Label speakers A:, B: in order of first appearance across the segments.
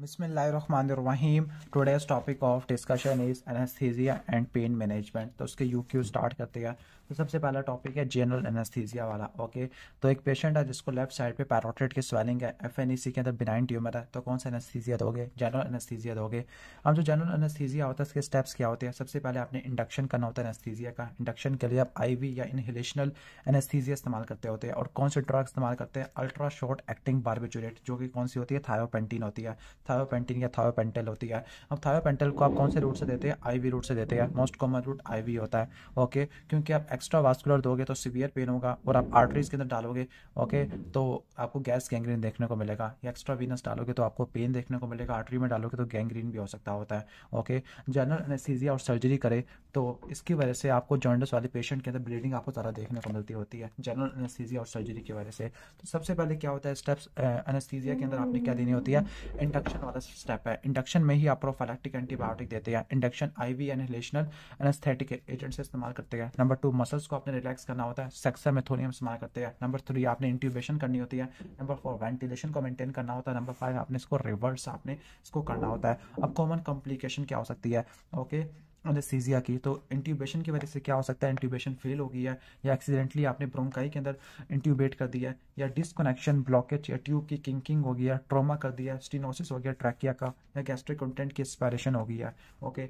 A: बिसमीम today's topic of discussion is anaesthesia and pain management तो उसके यू क्यू स्टार्ट करते हैं तो सबसे पहला टॉपिक है जनरल एनेस्थीजिया वाला ओके तो एक पेशेंट है जिसको लेफ्ट साइड पे पैरोटेड की स्वेलिंग है एफ एन ई सी के अंदर बिनाइन ट्यूमर है तो कौन सा एनेस्थीजिया दोगे जनरल एनेस्थीजिया दोगे अब जो जनरल एनेस्थीजिया होता है इसके स्टेप्स क्या होते हैं सबसे पहले आपने इंडक्शन करना होता है एनेस्थीजिया का इंडक्शन के लिए आप आई वी या इनहेलेशनल एनेस्थीजिया इस्तेमाल करते होते हैं और कौन से ड्रग इस्तेमाल करते हैं अल्ट्रा शॉर्ट एक्टिंग बारबिचुरेट जो कि कौन सी होती है थायोपेंटीन होती है थायोपेंटिन या थायोपेंटल होती है अब थायोपेंटल को आप कौन से रूट से देते हैं आईवी रूट से देते हैं मोस्ट कॉमन रूट आईवी होता है ओके क्योंकि आप एक्स्ट्रा वास्कुलर दोगे तो सीवियर पेन होगा और आप आर्टरीज के अंदर डालोगे ओके तो आपको गैस गैंग्रीन देखने को मिलेगा या एक्स्ट्रा वीनस डालोगे तो आपको पेन देखने को मिलेगा आर्टरी में डालोगे तो गैंग्रीन भी हो सकता होता है ओके जनरल एनेस्थीजिया और सर्जरी करे तो इसकी वजह से आपको जॉइंडस वाले पेशेंट के अंदर ब्लीडिंग आपको ज़्यादा देखने को मिलती होती है जनरल एनेस्थीजिया और सर्जरी की वजह से तो सबसे पहले क्या होता है स्टेप्स एनेस्थीजिया के अंदर आपने क्या देनी होती है इंडक्शन इंडक्शन वाला स्टेप है इंडक्शन में ही आप प्रोफाइलेक्टिक एंटीबायोटिक देते हैं induction IV inhalational anaesthetic agent से इस्तेमाल करते हैं नंबर टू मसल्स को आपने रिलैक्स करना होता है सेक्सा मेथोनियम इस्तेमाल करते हैं नंबर थ्री आपने इंट्यूबेशन करनी होती है नंबर फोर वेंटिलेशन को मेंटेन करना होता है नंबर फाइव आपने इसको रिवर्स आपने इसको करना होता है अब कॉमन कॉम्प्लिकेशन क्या हो सकती है ओके okay? अनेस्थीजिया की तो इंट्यूबेशन की वजह से क्या हो सकता है इंट्यूबेशन फेल हो गई है या एक्सीडेंटली आपने ब्रोंकाई के अंदर इंट्यूबेट कर दिया है या डिसकनेक्शन ब्लॉकेज या ट्यूब की किंकिंग हो गया ट्रोमा कर दिया स्टीनोसिस हो गया ट्रैकिया का या गैस्ट्रिक कंटेंट की एक्सपायरेशन हो गई है ओके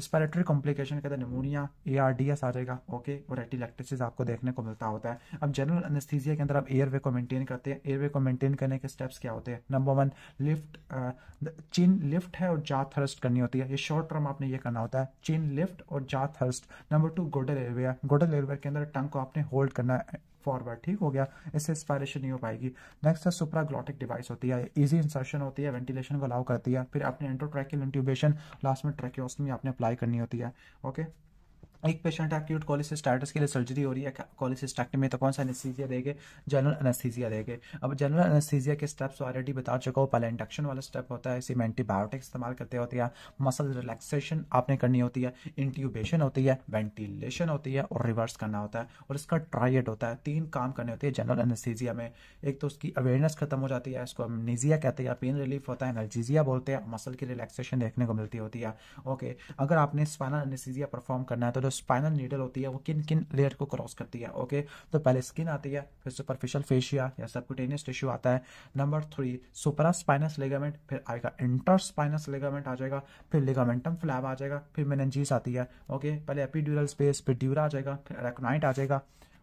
A: रिस्पायरेटरी कॉम्प्लिकेशन के अंदर pneumonia A R D S आ जाएगा ओके और एटीलेक्ट्रिस आपको देखने को मिलता होता है अब जनरल अनस्थीजिया के अंदर आप एयरवे को मेंटेन करते हैं एयरवे को मेंटेन करने के स्टेप्स क्या होते हैं number one lift chin lift है और जा थ्रस्ट करनी होती है ये शॉर्ट टर्म आपने ये करना होता है चिन इन लेफ्ट और जा thirst number two Guedel airway Guedel airway के अंदर टंग को आपने होल्ड करना है फॉरवर्ड ठीक हो गया इससे स्पायरेशन नहीं हो पाएगी नेक्स्ट है सुप्राग्लॉटिक डिवाइस होती है इजी इंसर्शन होती है वेंटिलेशन को अलाउ करती है फिर आपने एंट्रोट्रैकिल इंट्यूबेशन लास्ट में ट्रैकियोस्टमी आपने अप्लाई करनी होती है ओके okay? एक पेशेंट एक्यूट कॉलिसिस्टाइटिस के लिए सर्जरी हो रही है कॉलिसिस्टेक्टमी तो कौन सा एनेस्थीसिया देंगे जनरल एनेस्थीसिया देंगे अब जनरल एनेस्थीसिया के स्टेप्स ऑलरेडी तो बता चुका हूँ पहले इंडक्शन वाला स्टेप होता है इसी में एंटीबायोटिक इस्तेमाल करते होते हैं मसल रिलैक्सेशन आपने करनी होती है इंट्यूबेशन होती है वेंटिलेशन होती है और रिवर्स करना होता है और इसका ट्राइड होता है तीन काम करने होते हैं जनरल एनेस्थीसिया में एक तो उसकी अवेयरनेस खत्म हो जाती है इसको निजिया कहते हैं पेन रिलीफ होता है एनर्जीजिया बोलते हैं मसल की रिलैक्सेशन देखने को मिलती होती है ओके अगर आपने स्पाइनल एनेस्थीसिया परफॉर्म करना है तो स्पाइनल नीडल होती है वो किन किन लेयर को क्रॉस करती है ओके तो पहले स्किन आती है फिर सुपरफिशियल फेशिया या सबकुटेनियस टिश्यू आता है number three supraspinous ligament फिर आएगा इंटर स्पाइनस लेगामेंट आ जाएगा फिर लिगामेंटम फ्लैब आ जाएगा फिर मेनजीस आती है ओके पहले एपीड्यूरल स्पेस फिर ड्यूरा आ जाएगा फिर रेकोनाइट आ जाएगा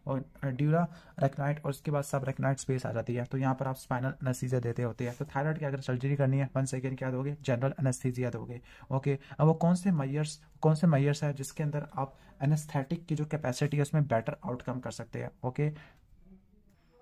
A: और ड्यूरा रेकनाइट और उसके बाद सब रेकनाइट स्पेस आ जाती है तो यहाँ पर आप स्पाइनल अनस्थीजिया देते होते हैं तो थायराइड की अगर सर्जरी करनी है वन सेकेंड क्या दोगे जनरल अनस्थीजिया दोगे ओके अब वो कौन से मैयर्स कौन से मैयर्स है जिसके अंदर आप एनेस्थेटिक की जो कैपेसिटी है उसमें बेटर आउटकम कर सकते हैं okay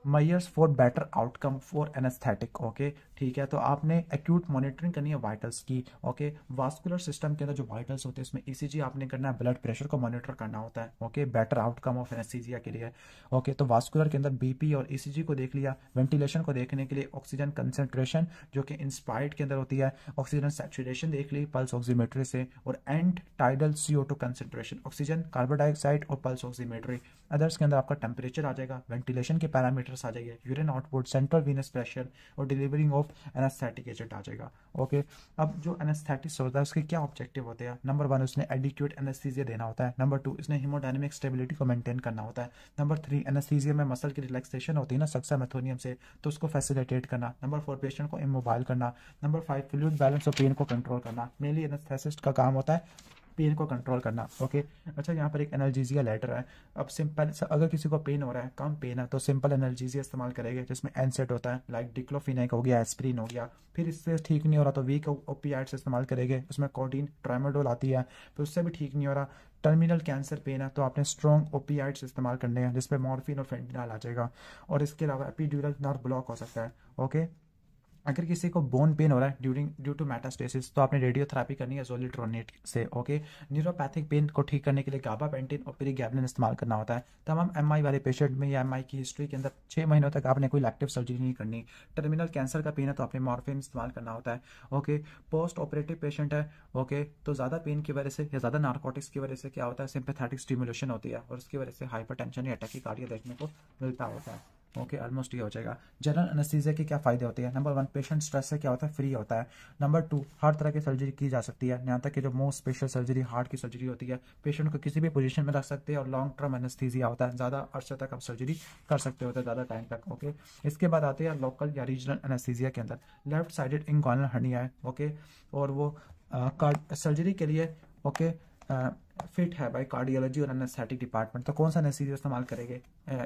A: measures for better outcome for anaesthetic okay ठीक है तो आपने एक्यूट मॉनिटरिंग करनी है वाइटल्स की ओके वास्कुलर सिस्टम के अंदर जो वाइटल्स होते हैं सी ईसीजी e आपने करना है ब्लड प्रेशर को मॉनिटर करना होता है okay better outcome of anaesthesia के लिए ओके तो वास्कुलर के अंदर बीपी और ईसीजी e को देख लिया वेंटिलेशन को देखने के लिए ऑक्सीजन कंसेंट्रेशन जो कि इंस्पायर्ड के अंदर होती है ऑक्सीजन सेचुरेशन देख ली पल्स ऑक्सीमेट्री से और end tidal CO two concentration oxygen carbon dioxide और पल्स ऑक्सीमेट्री अदर्स के अंदर आपका टेम्परेचर आ जाएगा वेंटिलेशन के पैरामीटर पैरामीटर्स आ जाएगा urine output central venous pressure और डिलीवरिंग ऑफ एनास्थेटिक एजेंट आ जाएगा ओके अब जो एनास्थेटिक्स होता है उसके क्या ऑब्जेक्टिव होते हैं नंबर वन उसने एडिक्यूट एनास्थीजिया देना होता है नंबर टू इसने हीमोडाइनमिक स्टेबिलिटी को मेंटेन करना होता है नंबर थ्री एनास्थीजिया में मसल की रिलैक्सेशन होती है ना सक्सा मेथोनियम से तो उसको फैसिलिटेट करना नंबर फोर पेशेंट को इमोबाइल करना नंबर फाइव फ्लूड बैलेंस और पेन को कंट्रोल करना मेनली एनेस्थेसिस्ट का काम होता है पेन को कंट्रोल करना ओके अच्छा यहाँ पर एक एनर्जीजिया लेटर है अब सिंपल अगर किसी को पेन हो रहा है कम पेन है तो सिंपल एनर्जीजिया इस्तेमाल करेगा जिसमें एनसेट होता है लाइक डिक्लोफिनेक हो गया एस्प्रीन हो गया फिर इससे ठीक नहीं हो रहा तो वीक ओपीआइड्स इस्तेमाल करेंगे उसमें कोडीन ट्रामेडोल आती है फिर तो उससे भी ठीक नहीं हो रहा टर्मिनल कैंसर पेन है तो आपने स्ट्रॉन्ग ओपीआइड्स इस्तेमाल करने हैं जिसमें मॉर्फिन और फेंटिनाल आ जाएगा और इसके अलावा एपीड्यूरल नर्व ब्लॉक हो सकता है ओके अगर किसी को बोन पेन हो रहा है ड्यूरिंग ड्यू टू मेटास्टेसिस तो आपने रेडियोथेरापी करनी है जोलिट्रोनेट से ओके न्यूरोपैथिक पेन को ठीक करने के लिए गाबा पेंटिन और गैबलिन इस्तेमाल करना होता है तमाम एम आई वाले पेशेंट में या एम आई की हिस्ट्री के अंदर छः महीनों तक आपने कोई एक्टिव सर्जरी नहीं करनी टर्मिनल कैंसर का पेन है तो आपने मॉर्फिन इस्तेमाल करना होता है ओके पोस्ट ऑपरेटिव पेशेंट है ओके तो ज़्यादा पेन की वजह से या ज़्यादा नार्कोटिक्स की वजह से क्या होता है सिंपेथेटिक स्टिमुलेशन होती है और उसकी वजह से हाइपर टेंशन या कार्डिया देखने को मिलता होता है ओके ऑलमोस्ट ये हो जाएगा जनरल अनस्थीसिया के क्या फायदे होते हैं नंबर वन पेशेंट स्ट्रेस से क्या होता है फ्री होता है नंबर टू हर तरह की सर्जरी की जा सकती है यहाँ तक कि जो मोस्ट स्पेशल सर्जरी हार्ट की सर्जरी होती है पेशेंट को किसी भी पोजीशन में रख सकते हैं और लॉन्ग टर्म एनस्थीजिया होता है ज़्यादा अर्से तक आप सर्जरी कर सकते होते तो हैं ज़्यादा टाइम तक ओके इसके बाद आते हैं लोकल या रीजनल अनस्थीजिया के अंदर लेफ्ट साइडेड इंगल हंडिया है ओके और वो सर्जरी के लिए ओके फिट है भाई कार्डियोलॉजी और एनेस्थेटिक डिपार्टमेंट तो कौन सा एनेस्थीजिया इस्तेमाल करेंगे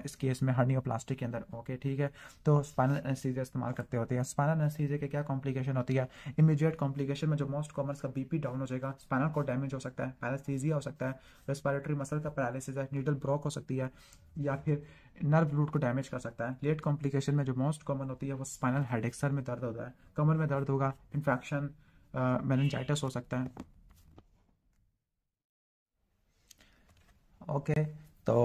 A: इस केस में हड्डियों प्लास्टिक के अंदर ओके ठीक है तो स्पाइनल एनेस्थीजिया इस्तेमाल करते होते हैं स्पाइनल एनेस्थीजिया के क्या कॉम्प्लिकेशन होती है इमीडिएट कॉम्प्लिकेशन में जो मोस्ट कॉमन का बीपी डाउन हो जाएगा स्पाइनल को डैमेज हो सकता है पैरासीजिया हो सकता है रेस्पायरेटरी मसल का पैरालिसिस है नीडल ब्रॉक हो सकती है या फिर नर्व रूट को डैमेज कर सकता है लेट कॉम्प्लिकेशन में जो मोस्ट कॉमन होती है वो स्पाइनल हेडेक्सर में दर्द होता है कमर में दर्द होगा इन्फेक्शन मेलेंजाइटिस हो सकता है ओके तो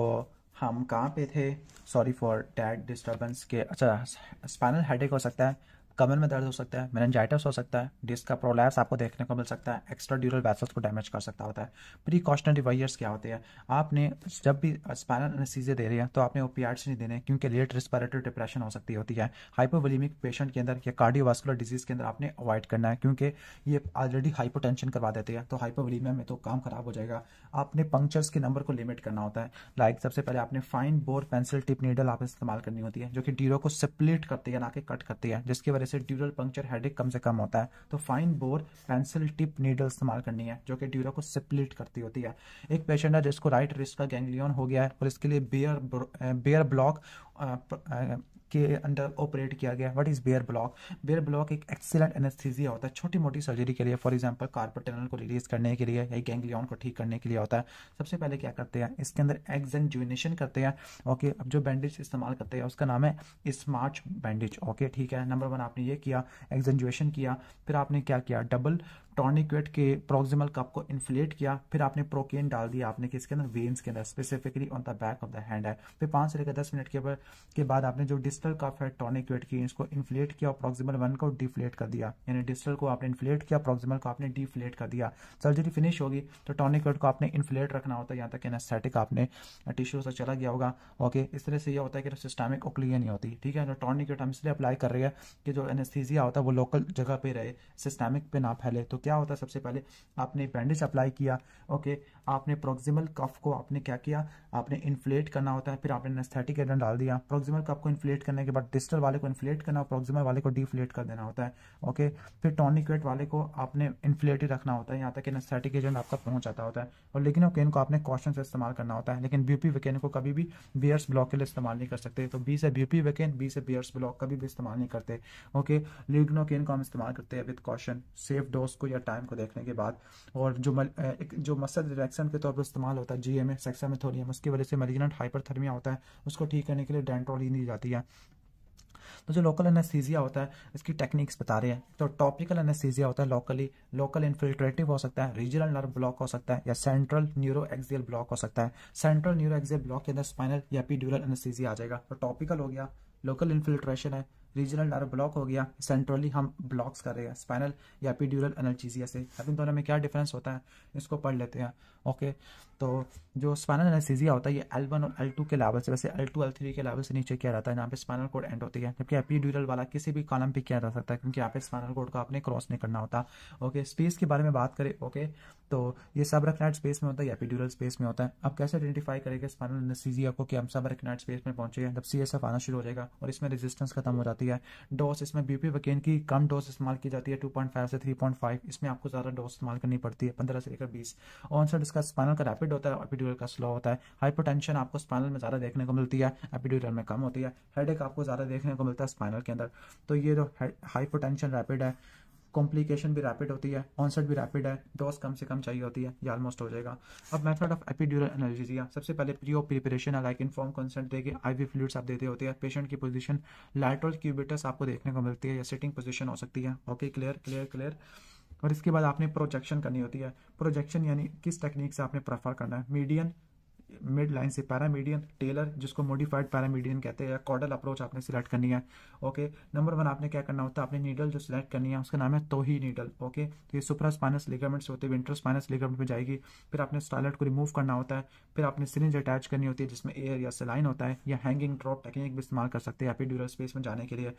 A: हम कहाँ पे थे सॉरी फॉर डैट डिस्टर्बेंस के अच्छा स्पाइनल हेडेक हो सकता है कमर में दर्द हो सकता है मेनजाइटस हो सकता है डिस्क का प्रोलैप्स आपको देखने को मिल सकता है एक्स्ट्रा ड्यूरल वैसल्स को डैमेज कर सकता होता है प्रीकॉशनरी वायर्स क्या होते हैं आपने जब भी स्पाइनल एनेस्थीजिया दे रहे हैं तो आपने ओपीआरट्स नहीं देने क्योंकि लेट रिस्पायरेटरी डिप्रेशन हो सकती होती है हाइपोवलीमिक पेशेंट के अंदर या कार्डियोवास्कुलर डिजीज के अंदर आपने अवॉइड करना है क्योंकि ये ऑलरेडी हाइपोटेंशन करवा देते हैं तो हाइपोवलीमिया में तो काम खराब हो जाएगा आपने पंक्चर्स के नंबर को लिमिट करना होता है लाइक सबसे पहले आपने fine bore pencil tip needle आप इस्तेमाल करनी होती है जो कि डीरो को सप्लेट करती है ना कि कट करती है जिसकी वजह से ड्यूरल पंक्चर हेडेक कम से कम होता है तो fine bore pencil tip needle इस्तेमाल करनी है जो कि ड्यूरा को सिपलिट करती होती है एक पेशेंट है जिसको राइट रिस्क का गैंग्लियन हो गया है और इसके लिए बेयर बेयर ब्लॉक के अंडर ऑपरेट किया गया what is Bier block Bier block एक एक्सीलेंट एनेस्थीजिया होता है छोटी मोटी सर्जरी के लिए फॉर एग्जाम्पल टनल को रिलीज करने के लिए या गैंगलियन को ठीक करने के लिए होता है सबसे पहले क्या करते हैं इसके अंदर एग्जेंजुनेशन करते हैं ओके अब जो बैंडेज इस्तेमाल करते हैं उसका नाम है स्मार्च बैंडेज ओके ठीक है नंबर वन आपने ये किया एग्जेंजुएशन किया फिर आपने क्या किया डबल टॉर्निक्वेट के प्रोक्सिमल कप को इन्फ्लेट किया फिर आपने प्रोकेन डाल दिया आपने किसके अंदर वेन्स के अंदर specifically on the back of the hand है फिर पाँच से लेकर दस मिनट के बाद के बाद आपने जो डिस्टल कप है टॉर्निक्वेट की इसको इन्फ्लेट किया और प्रोक्सिमल वन को डिफ्लेट कर दिया यानी डिस्टल को आपने इन्फ्लेट किया प्रोक्सिमल को आपने डिफ्लेट कर दिया सर्जरी फिनिश होगी तो टॉर्निक्वेट को आपने इन्फ्लेट रखना होता है यहाँ तक एनास्थेटिक आपने टिश्यू से चला गया होगा ओके इस तरह से यह होता है कि सिस्टमिक ओक्लिया नहीं होती ठीक है तो टॉर्निक्वेट हम इसलिए अप्लाई कर रहे हैं कि जो एनेस्थीजिया होता है वो लोकल जगह पर रहे सिस्टमिक पे ना फैले तो क्या होता है सबसे पहले आपने बैंडेज अप्लाई किया ओके आपने प्रोक्सिमल कफ को आपने क्या किया आपने इन्फ्लेट करना होता है फिर आपने नेस्थेटिक एडन डाल दिया प्रोक्सिमल कफ को इन्फ्लेट करने के बाद डिस्टल वाले को इन्फ्लेट करना प्रोक्सिमल वाले को डिफ्लेट कर देना होता है ओके फिर टॉनिक्वेट वाले को आपने इन्फ्लेटेड रखना होता है यहाँ तक नेस्थेटिक एजेंट आपका पहुंच जाता होता है और लेकिन ओकेन को आपने कॉशन से इस्तेमाल करना होता है लेकिन बीपी वेकेन को कभी भी बियर्स ब्लॉक के लिए इस्तेमाल नहीं कर सकते तो बी से बीपी वेकेन बी से बियर्स ब्लॉक कभी भी इस्तेमाल नहीं करते ओके लिग्नोकेन को हम इस्तेमाल करते हैं विद कॉशन सेफ डोज को या टाइम को देखने के बाद और जो मल, एक जो मसल रिएक्शन के तौर पर इस्तेमाल होता है जी एम ए सेक्सामेथोरियम उसकी वजह से मेलिग्नेंट हाइपरथर्मिया होता है उसको ठीक करने के लिए डेंटोल ही नहीं जाती है तो जो लोकल एनेस्थीजिया होता है इसकी टेक्निक्स बता रहे हैं तो टॉपिकल एनेस्थीजिया होता है लोकली लोकल इन्फिल्ट्रेटिव हो सकता है रीजनल नर्व ब्लॉक हो सकता है या सेंट्रल न्यूरो एक्सियल ब्लॉक हो सकता है सेंट्रल न्यूरो एक्सियल ब्लॉक के अंदर स्पाइनल या पीड्यूरल एनेस्थीजिया आ जाएगा तो टॉपिकल हो गया लोकल इन्फिल्ट्रेशन है रीजनल नर्व ब्लॉक हो गया सेंट्रली हम ब्लॉक्स कर रहे हैं स्पाइनल या पीड्यूरल एनर्जीजिया से अब इन दोनों में क्या डिफरेंस होता है इसको पढ़ लेते हैं ओके तो जो स्पाइनल एनर्जीजिया होता है ये एल वन और एल टू के लेवल से वैसे एल टू एल थ्री के लेवल से नीचे किया जाता है जहाँ पे स्पाइनल कोड एंड होती है जबकि एपीड्यूरल वाला किसी भी कॉलम पे किया जा सकता है क्योंकि यहाँ पे स्पाइनल कोड को आपने क्रॉस नहीं करना होता ओके स्पेस के बारे में बात करें ओके तो ये सब रखनाइट स्पेस में होता है या एपीड्यूरल स्पेस में होता है अब कैसे आइडेंटिफाई करेंगे स्पाइनल एनर्जीजिया को कि हम सब रखनाइट स्पेस में पहुंचे जब सी एस एफ आना शुरू हो जाएगा और इसमें रेजिस्टेंस खत्म हो जाती है जाती है डोज इसमें बीपी वकेन की कम डोज इस्तेमाल की जाती है 2.5 से 3.5 इसमें आपको ज़्यादा डोज इस्तेमाल करनी पड़ती है 15 से लेकर 20 ऑनसेट इसका स्पाइनल का रैपिड होता है एपिड्यूरल का स्लो होता है हाइपोटेंशन आपको स्पाइनल में ज़्यादा देखने को मिलती है एपिड्यूरल में कम होती है हेड आपको ज़्यादा देखने को मिलता है स्पाइनल के अंदर तो ये जो हाइपोटेंशन रैपिड है कॉम्प्लिकेशन भी रैपिड होती है ऑनसेट भी रैपिड है डोज कम से कम चाहिए होती है या ऑलमोस्ट हो जाएगा अब मेथड ऑफ एपिड्यूरल एनर्जीजिया सबसे पहले pre op preparation like inform consent देके आईवी फ्लूड्स आप देते होते हैं पेशेंट की पोजीशन लैटरल क्यूबिटस आपको देखने को मिलती है या सिटिंग पोजिशन हो सकती है ओके क्लियर क्लियर क्लियर और इसके बाद आपने प्रोजेक्शन करनी होती है प्रोजेक्शन यानी किस टेक्निक से आपने प्रेफर करना है मीडियन मिड लाइन से पैरामीडियन टेलर जिसको मॉडिफाइड पैरामीडियन कहते हैं या कॉडल अप्रोच आपने सिलेक्ट करनी है ओके नंबर वन आपने क्या करना होता है आपने नीडल जो सिलेक्ट करनी है उसका नाम है तो ही नीडल ओके तो ये सुपरा स्पाइनस लिगामेंट्स होते हैं इंटर स्पाइनस लिगामेंट में जाएगी फिर आपने स्टाइलेट को रिमूव करना होता है फिर आपने सिरिंज अटैच करनी होती है जिसमें एयर या सिलाइन होता है या हैंगिंग ड्रॉप टेक्निक भी इस्तेमाल कर सकते हैं एपीड्यूरल स्पेस में जाने के लिए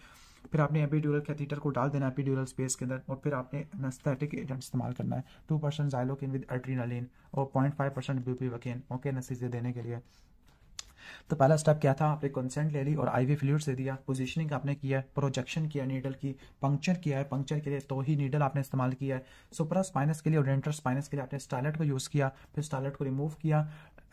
A: फिर आपने एपीड्यूरल कैथीटर को डाल देना एपीड्यूरल स्पेस के अंदर और फिर आपने एनेस्थेटिक एजेंट इस्तेमाल करना है two percent xylocaine with adrenaline और point five percent BP okay नसी चीज़ें देने के लिए तो पहला स्टेप क्या था आपने कंसेंट ले ली और आईवी फ्लूड से दिया पोजीशनिंग आपने किया है प्रोजेक्शन किया नीडल की पंक्चर किया है पंक्चर के लिए तो ही नीडल आपने इस्तेमाल किया है सुपरा स्पाइनस के लिए और डेंटर स्पाइनस के लिए आपने स्टाइलेट को यूज़ किया फिर स्टाइलेट को रिमूव किया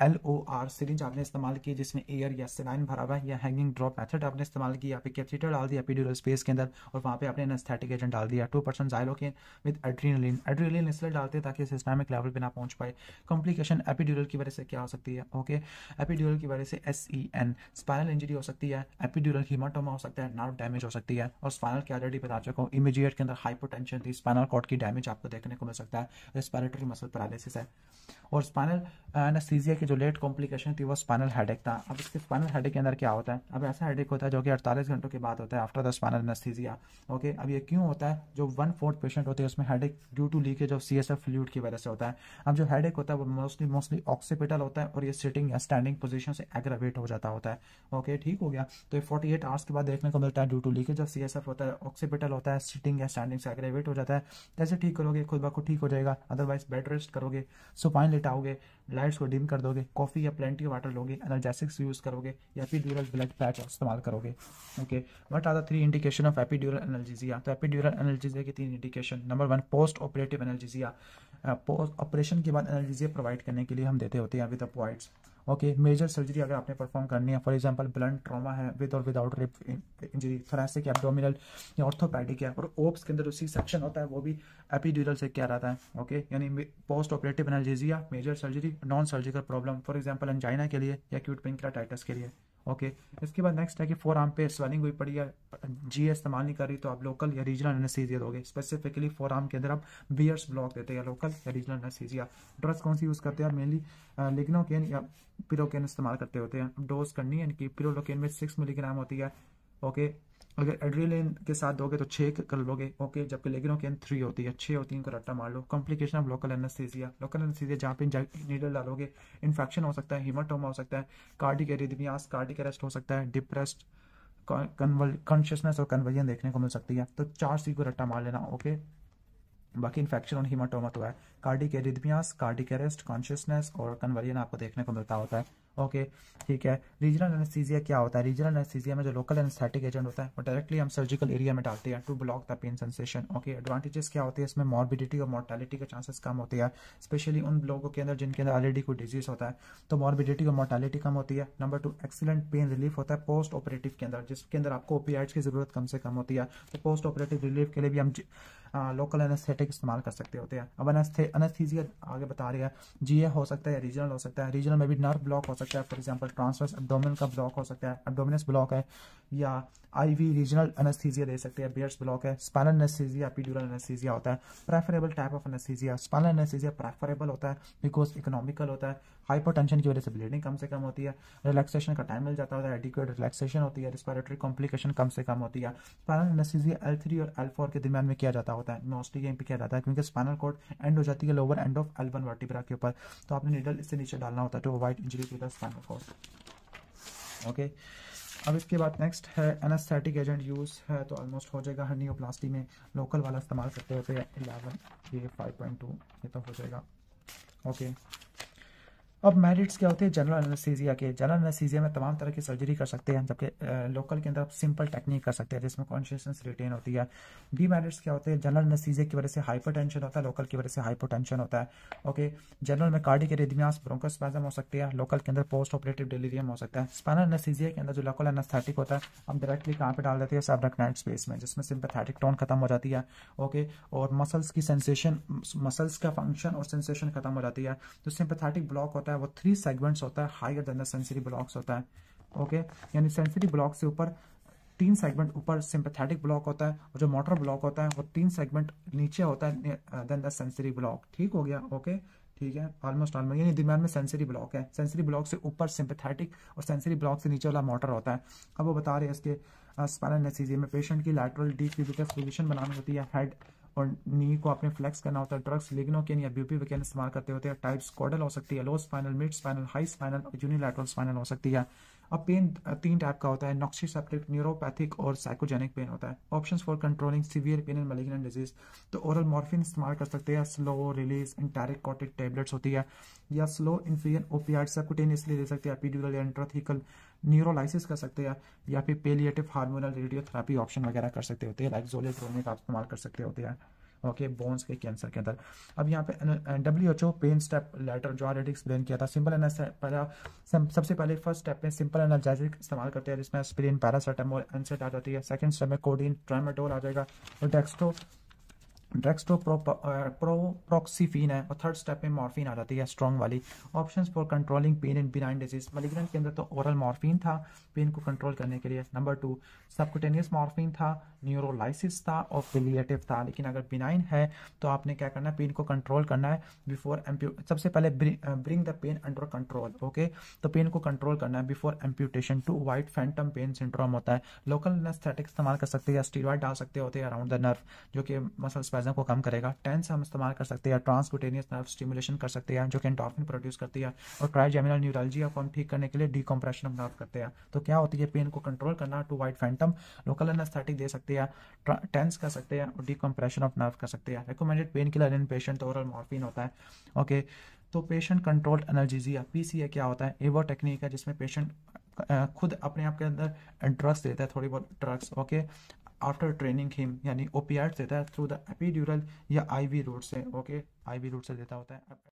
A: एल ओ आर सीरीज आपने इस्तेमाल की जिसमें एयर या सिलाइन भरा हुआ है या हैंगिंग ड्रॉप मेथड आपने इस्तेमाल किया पे कैथीटर डाल दिया एपिड्यूरल स्पेस के अंदर और वहाँ पे आपने एनस्थेटिक एजेंट डाल दिया two percent xylocaine with adrenaline adrenaline इसलिए डालते हैं ताकि सिस्टमिक लेवल पर ना पहुंच पाए कॉम्प्लिकेशन एपीड्यूरल की वजह से क्या हो सकती है ओके एपीड्यूरल की वजह से S E N spinal injury हो सकती है एपीड्यूरल हिमाटोमा हो सकता है नर्व डैमेज हो सकती है और स्पाइनल की बता चुका हूँ इमीजिएट के अंदर हाइपोटेंशन थी स्पाइनल कॉर्ड की डैमेज आपको देखने को मिल सकता है रेस्पायरेटरी मसल पैरालिसिस है और स्पाइनल एनेस्थीजिया के जो लेट कॉम्प्लिकेशन थी वो स्पाइनल हेडेक था अब इसके स्पाइनल हेडेक के अंदर क्या होता है अब ऐसा हेडेक होता है जो कि 48 घंटों के बाद होता है after the spinal anaesthesia okay अब ये क्यों होता है जो वन फोर्थ पेशेंट होते हैं उसमें headache due to leakage of C S F fluid की वजह से होता है अब जो हेडेक होता है वो मोस्टली मोस्टली ऑक्सीपिटल होता है और ये सिटिंग या स्टैंडिंग पोजिशन से एग्रावेट हो जाता होता है ओके ठीक हो गया तो ये फोर्टी एट आवर्स के बाद देखने को मिलता है due to leakage of C S F होता है ऑक्सीपिटल होता है सिटिंग या स्टैंडिंग से एग्रावेट हो जाता है जैसे ठीक करोगे खुद बाखुद ठीक हो जाएगा अदरवाइज बेड रेस्ट करोगे सो पानी लिटाओगे लाइट्स को डिम कर दोगे कॉफ़ी या प्लेंटी वाटर लोगे एनर्जेसिक्स यूज़ करोगे या फिर ड्यूरल ब्लड पैच इस्तेमाल करोगे okay what are the three indication of dural analgesia तो एपीड्यूरल एनर्जीजिया के तीन indication number one post operative analgesia operation के बाद एनर्जीजिया प्रोवाइड करने के लिए हम देते होते हैं with points okay major surgery अगर आपने परफॉर्म करनी है फॉर एग्जाम्पल ब्लड ट्रॉमा है विद और without rib injury thoracic abdominal या ऑर्थोपैडिक है और ओप्स के अंदर उसी सेक्शन होता है वो भी एपीड्यूरल से क्या रहता है ओके यानी post operative analgesia major surgery non surgical problem for example angina के लिए या क्यूट पिंक्राटाइटस के लिए ओके इसके बाद नेक्स्ट है कि फोर आर्म पे स्वेलिंग हुई पड़ी है जी इस्तेमाल नहीं कर रही तो आप लोकल या रीजनल एनेस्थीजिया दोगे स्पेसिफिकली फोर आर्म के अंदर आप बियर्स ब्लॉक देते हैं लोकल या रीजनल एनेस्थीजिया ड्रग्स कौन सी यूज़ करते हैं मेनली लिग्नोकेन uh, या पिरोकेन इस्तेमाल करते होते हैं डोज करनी है इनकी पिरोलोकेन में सिक्स मिलीग्राम होती है ओके अगर एड्रीलिन के साथ दोगे तो छः कर लोगे ओके जबकि लेगिनों के थ्री होती है छः होती है इनको रट्टा मार लो complication of local anaesthesia local anaesthesia जहाँ पे नीडल डालोगे इन्फेक्शन हो सकता है हीमाटोमा हो सकता है कार्डिक एरिदमियास कार्डिक अरेस्ट हो सकता है डिप्रेस्ड कॉन्शियसनेस और कन्वर्जन देखने को मिल सकती है तो चार सी को रट्टा मार लेना ओके बाकी इन्फेक्शन और हीमाटोमा तो है cardiac arrhythmias cardiac arrest consciousness और कन्वर्जन आपको देखने को मिलता होता है ओके ठीक है रीजनल एनेस्थीजिया क्या होता है रीजनल एनेस्थीजिया में जो लोकल एनेस्थेटिक एजेंट होता है वो डायरेक्टली हम सर्जिकल एरिया में डालते हैं to block the pain sensation okay advantages क्या होते हैं इसमें मॉर्बिडिटी और मॉर्टेलिटी के चांसेस कम होते हैं स्पेशली उन लोगों के अंदर जिनके अंदर ऑलरेडी कोई डिजीज होता है तो मॉर्बिडिटी और मॉर्टेलिटी कम होती है number two excellent pain relief होता है पोस्ट ऑपरेटिव के अंदर जिसके अंदर आपको ओपीआईड की जरूरत कम से कम होती है तो पोस्ट ऑपरेटिव रिलीफ के लिए भी हम लोकल एनेस्थेटिक इस्तेमाल कर सकते होते हैं अब एनेस्थीजिया आगे बता रहे हैं जी हो सकता है रीजनल हो सकता है रीजनल में भी नर्व ब्लॉक हो सकता है सकता है फॉर एग्जाम्पल ट्रांसफर्स एबडोमिन का ब्लॉक हो सकता है एबडोमिनस ब्लॉक है या आईवी रीजनल एनेस्थीजिया दे सकते हैं बियर्स ब्लॉक है स्पाइनल एनेस्थीजिया पीड्यूरल एनेस्थीजिया होता है preferable type of anaesthesia spinal anaesthesia preferable होता है बिकॉज इकोनॉमिकल होता है हाइपरटेंशन की वजह से ब्लीडिंग कम से कम होती है रिलैक्सेशन का टाइम मिल जाता है एडिक्यूट रिलैक्सेशन होती है रिस्पायरेटरी कॉम्प्लिकेशन कम से कम होती है स्पाइनल एनेस्थीजिया एल थ्री और एल फोर के दरमियान में किया जाता होता है मोस्टली गेम पर किया जाता है क्योंकि स्पाइनल कोड एंड हो जाती है lower end of L one vertebra के ऊपर तो आपने निडल इससे नीचे डालना होता है to avoid injury to the spinal cord okay अब इसके बाद नेक्स्ट है एनास्थेटिक एजेंट यूज है तो ऑलमोस्ट हो जाएगा हर में लोकल वाला इस्तेमाल करते होते हैं इलेवन ये फाइव पॉइंट टू ये तो हो जाएगा ओके अब मेरिट्स क्या होते हैं जनरल एनेस्थीजिया के जनरल एनेस्थीजिया में तमाम तरह की सर्जरी कर सकते हैं जबकि लोकल के अंदर आप सिंपल टेक्निक कर सकते हैं जिसमें कॉन्शियसनेस रिटेन होती है डी मेरिट्स क्या होते हैं जनरल एनेस्थीजिया की वजह से हाइपरटेंशन होता है लोकल की वजह से टेंशन होता है ओके जनरल में कार्डिक एरिदमियास ब्रोंकोस्पैज्म हो सकती है लोकल के अंदर पोस्ट ऑपरेटिव डिलीरियम हो सकता है स्पाइनल एनेस्थीजिया के अंदर जो लोकल एनेस्थेटिक होता है हम डायरेक्टली कहाँ पर डाल देते हैं सबडक्नाइट स्पेस में जिसमें सिंपथेटिक टोन खत्म हो जाती है ओके और मसल्स की सेंसेशन मसल्स का फंक्शन और सेंसेशन खत्म हो जाती है तो सिंपथेटिक ब्लॉक होता है है वो थ्री सेगमेंट्स होता है हायर देन देंसरी ब्लॉक्स होता है ओके यानी सेंसरी ब्लॉक से ऊपर तीन सेगमेंट ऊपर सिंपथेटिक ब्लॉक होता है और जो मोटर ब्लॉक होता है वो तीन सेगमेंट नीचे होता है देन द सेंसरी ब्लॉक ठीक हो गया ओके ठीक है ऑलमोस्ट ऑलमोस्ट यानी दिमाग में सेंसरी ब्लॉक है सेंसरी ब्लॉक से ऊपर सिंपथेटिक और सेंसरी ब्लॉक से नीचे वाला मोटर होता है अब वो बता रहे हैं इसके स्पाइनल uh, नेसीजी में पेशेंट की लैटरल डी पोजिशन बनानी होती है हेड और नी को आपने फ्लेक्स करना होता है ड्रग्स लिग्नोकेन या बीपी वगैरह इस्तेमाल करते होते हैं टाइप्स कॉडल हो सकती है low spinal mid spinal high spinal unilateral spinal हो सकती है अब पेन तीन टाइप का होता है नॉक्सिसेप्टिक न्यूरोपैथिक और साइकोजेनिक पेन होता है options for controlling severe pain and malignant disease तो ओरल मॉर्फिन इस्तेमाल कर सकते हैं स्लो रिलीज इंटारिक टेबलेट्स होती है या स्लो इन्फ्लियन ओपियाड इसलिए दे सकते हैं एपिड्यूरल एंट्रोथिकल न्यूरोलाइसिस कर सकते हैं या फिर पेलिएटिव हार्मोनल रेडियोथेरापी ऑप्शन वगैरह कर सकते होते हैं लाइक जोलेट्रोनिक आप इस्तेमाल कर सकते होते हैं ओके बोन्स के कैंसर के अंदर अब यहाँ पे W H O pain step ladder जो ऑलरेडी एक्सप्लेन किया था सिंपल पहला सबसे पहले फर्स्ट स्टेप में सिंपल एनर्जाइजिक इस्तेमाल करते हैं जिसमें स्प्रीन पैरासिटामोल एनसेट आ जाती है सेकंड स्टेप में कोडीन ट्रामेटोल आ जाएगा और ड्रग्स्ट्रो प्रो, प्रो प्रोक्सीफिन है और थर्ड स्टेप में मॉर्फिन आ जाती है स्ट्रॉन्ग वाली options for controlling pain in benign disease malignant के अंदर तो ओरल मॉर्फिन था पेन को कंट्रोल करने के लिए नंबर टू सबकुटेनियस मॉर्फिन था न्यूरोलाइसिस था और फिलियटिव था लेकिन अगर बिनाइन है तो आपने क्या करना है पेन को कंट्रोल करना है बिफोर सबसे पहले bring the pain under control okay तो पेन को कंट्रोल करना है before amputation to avoid phantom pain syndrome होता है लोकल नेस्थेटिक इस्तेमाल कर सकते हैं या स्टीरॉयड डाल सकते होते हैं अराउंड द नर्व जो कि मसल्स वजन को कम करेगा टेंस हम इस्तेमाल कर सकते हैं ट्रांसक्यूटेनियस नर्व स्टिमुलेशन कर सकते हैं जो कि एंटॉफिन प्रोड्यूस करती है और ट्राइजेमिनल न्यूरोलॉजी को हम ठीक करने के लिए डिकम्प्रेशन हम नर्व करते हैं तो क्या होती है पेन को कंट्रोल करना to avoid phantom local anaesthetic दे सकते हैं टेंस कर सकते हैं और डिकम्प्रेशन ऑफ नर्व कर सकते हैं recommended painkiller in patient oral morphine होता है ओके तो पेशेंट कंट्रोल्ड एनर्जीजिया पीसीए क्या होता है एवो टेक्निक है जिसमें पेशेंट खुद अपने आप के अंदर ड्रग्स देता है थोड़ी बहुत drugs okay after training him यानी ओपीआर देता है थ्रू द एपीड्यूरल या आईवी रूट से ओके आईवी रूट से देता होता है